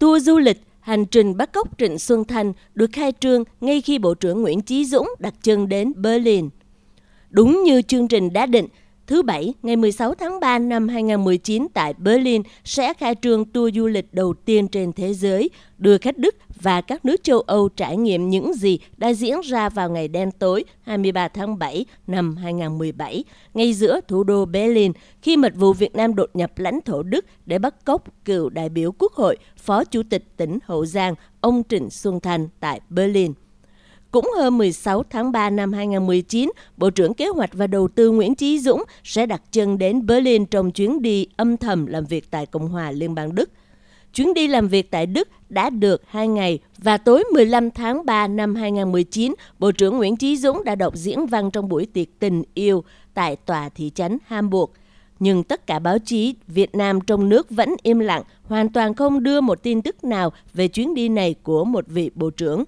Tour du lịch Hành trình bắt cóc Trịnh Xuân Thanh được khai trương ngay khi Bộ trưởng Nguyễn Chí Dũng đặt chân đến Berlin. Đúng như chương trình đã định, thứ Bảy ngày 16 tháng 3 năm 2019 tại Berlin sẽ khai trương tour du lịch đầu tiên trên thế giới, đưa khách Đức và các nước châu Âu trải nghiệm những gì đã diễn ra vào ngày đen tối 23 tháng 7 năm 2017, ngay giữa thủ đô Berlin, khi mật vụ Việt Nam đột nhập lãnh thổ Đức để bắt cóc cựu đại biểu Quốc hội, Phó Chủ tịch tỉnh Hậu Giang, ông Trịnh Xuân Thành tại Berlin. Cũng hôm 16 tháng 3 năm 2019, Bộ trưởng Kế hoạch và Đầu tư Nguyễn Chí Dũng sẽ đặt chân đến Berlin trong chuyến đi âm thầm làm việc tại Cộng hòa Liên bang Đức. Chuyến đi làm việc tại Đức đã được 2 ngày và tối 15 tháng 3 năm 2019, Bộ trưởng Nguyễn Chí Dũng đã đọc diễn văn trong buổi tiệc tình yêu tại tòa thị trấn Hamburg. Nhưng tất cả báo chí Việt Nam trong nước vẫn im lặng, hoàn toàn không đưa một tin tức nào về chuyến đi này của một vị bộ trưởng.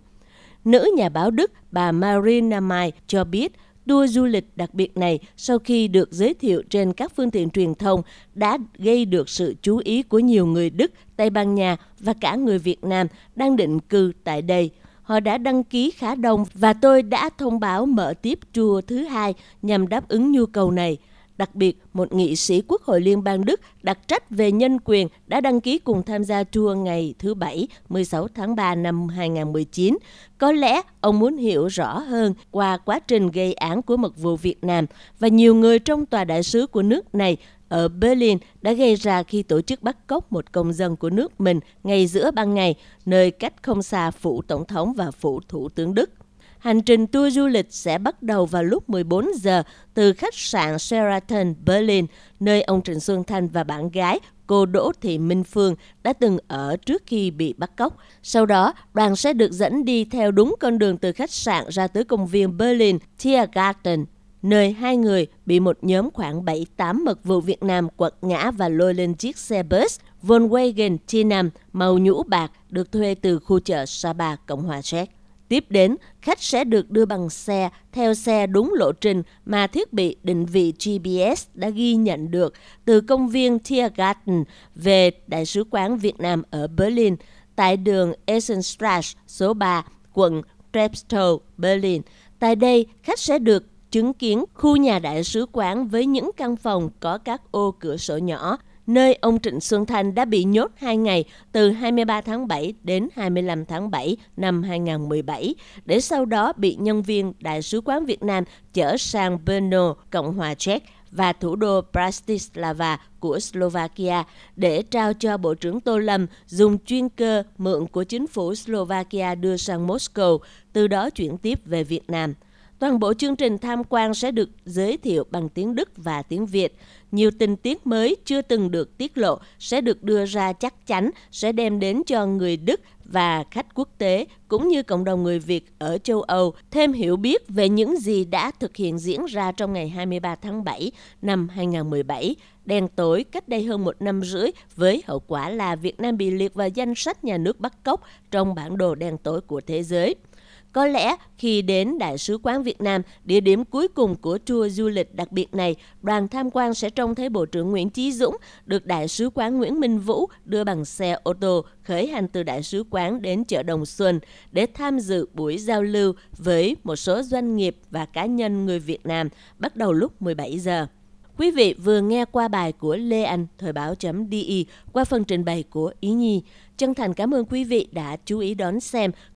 Nữ nhà báo Đức bà Marina Mai cho biết tour du lịch đặc biệt này sau khi được giới thiệu trên các phương tiện truyền thông đã gây được sự chú ý của nhiều người Đức, Tây Ban Nha và cả người Việt Nam đang định cư tại đây. Họ đã đăng ký khá đông và tôi đã thông báo mở tiếp tour thứ hai nhằm đáp ứng nhu cầu này. Đặc biệt, một nghị sĩ Quốc hội Liên bang Đức đặc trách về nhân quyền đã đăng ký cùng tham gia tour ngày thứ Bảy 16 tháng 3 năm 2019. Có lẽ ông muốn hiểu rõ hơn qua quá trình gây án của mật vụ Việt Nam và nhiều người trong tòa đại sứ của nước này ở Berlin đã gây ra khi tổ chức bắt cóc một công dân của nước mình ngay giữa ban ngày, nơi cách không xa phủ tổng thống và phủ thủ tướng Đức. Hành trình tour du lịch sẽ bắt đầu vào lúc 14 giờ từ khách sạn Sheraton Berlin, nơi ông Trịnh Xuân Thanh và bạn gái cô Đỗ Thị Minh Phương đã từng ở trước khi bị bắt cóc. Sau đó, đoàn sẽ được dẫn đi theo đúng con đường từ khách sạn ra tới công viên Berlin Tiergarten, nơi hai người bị một nhóm khoảng 7-8 mật vụ Việt Nam quật ngã và lôi lên chiếc xe bus Volkswagen T5 màu nhũ bạc được thuê từ khu chợ Sapa, Cộng hòa Séc. Tiếp đến, khách sẽ được đưa bằng xe theo xe đúng lộ trình mà thiết bị định vị GPS đã ghi nhận được từ công viên Tiergarten về Đại sứ quán Việt Nam ở Berlin tại đường Essenstrasse số 3, quận Trepstow, Berlin. Tại đây, khách sẽ được chứng kiến khu nhà đại sứ quán với những căn phòng có các ô cửa sổ nhỏ, nơi ông Trịnh Xuân Thanh đã bị nhốt 2 ngày từ 23 tháng 7 đến 25 tháng 7 năm 2017, để sau đó bị nhân viên Đại sứ quán Việt Nam chở sang Brno, Cộng hòa Czech và thủ đô Bratislava của Slovakia để trao cho Bộ trưởng Tô Lâm dùng chuyên cơ mượn của chính phủ Slovakia đưa sang Moscow, từ đó chuyển tiếp về Việt Nam. Toàn bộ chương trình tham quan sẽ được giới thiệu bằng tiếng Đức và tiếng Việt. Nhiều tình tiết mới chưa từng được tiết lộ sẽ được đưa ra chắc chắn sẽ đem đến cho người Đức và khách quốc tế cũng như cộng đồng người Việt ở châu Âu thêm hiểu biết về những gì đã thực hiện diễn ra trong ngày 23 tháng 7 năm 2017, đen tối cách đây hơn một năm rưỡi với hậu quả là Việt Nam bị liệt vào danh sách nhà nước bắt cóc trong bản đồ đen tối của thế giới. Có lẽ khi đến Đại sứ quán Việt Nam, địa điểm cuối cùng của tour du lịch đặc biệt này, đoàn tham quan sẽ trông thấy Bộ trưởng Nguyễn Chí Dũng được Đại sứ quán Nguyễn Minh Vũ đưa bằng xe ô tô khởi hành từ Đại sứ quán đến chợ Đồng Xuân để tham dự buổi giao lưu với một số doanh nghiệp và cá nhân người Việt Nam bắt đầu lúc 17 giờ. Quý vị vừa nghe qua bài của Lê Anh, Thời báo.de qua phần trình bày của Ý Nhi. Chân thành cảm ơn quý vị đã chú ý đón xem